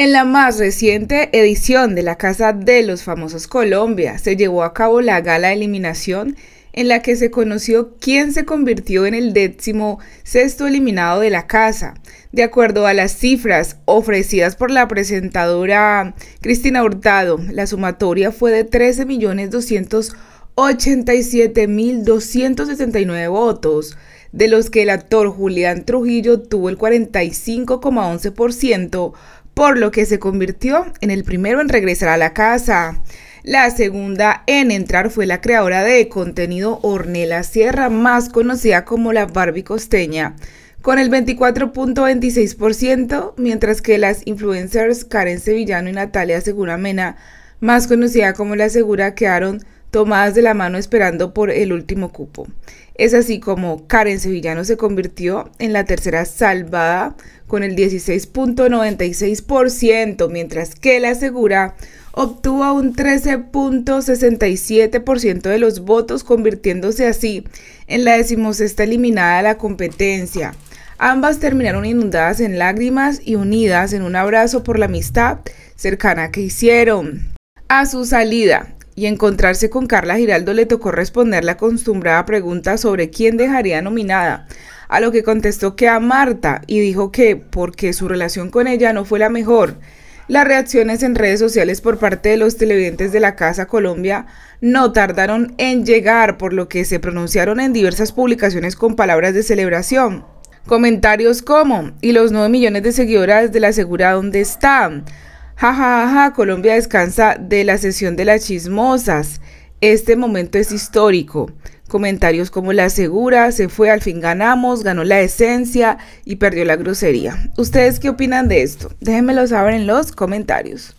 En la más reciente edición de la Casa de los Famosos Colombia se llevó a cabo la gala de eliminación en la que se conoció quién se convirtió en el décimo sexto eliminado de la casa. De acuerdo a las cifras ofrecidas por la presentadora Cristina Hurtado, la sumatoria fue de 13.287.269 votos, de los que el actor Julián Trujillo tuvo el 45,11%, por lo que se convirtió en el primero en regresar a la casa. La segunda en entrar fue la creadora de contenido Ornella Sierra, más conocida como la Barbie Costeña, con el 24.26%, mientras que las influencers Karen Sevillano y Natalia Segura Mena, más conocida como La Segura, quedaron tomadas de la mano esperando por el último cupo. Es así como Karen Sevillano se convirtió en la tercera salvada con el 16.96%, mientras que la segura obtuvo un 13.67% de los votos, convirtiéndose así en la decimosexta eliminada de la competencia. Ambas terminaron inundadas en lágrimas y unidas en un abrazo por la amistad cercana que hicieron. A su salida, y encontrarse con Carla Giraldo le tocó responder la acostumbrada pregunta sobre quién dejaría nominada, a lo que contestó que a Marta y dijo que porque su relación con ella no fue la mejor. Las reacciones en redes sociales por parte de los televidentes de la Casa Colombia no tardaron en llegar, por lo que se pronunciaron en diversas publicaciones con palabras de celebración. Comentarios como, ¿y los 9 millones de seguidoras de la Segura dónde están? Jajaja, Colombia descansa de la sesión de las chismosas. Este momento es histórico. Comentarios como la segura, se fue, al fin ganamos, ganó la esencia y perdió la grosería. ¿Ustedes qué opinan de esto? Déjenmelo saber en los comentarios.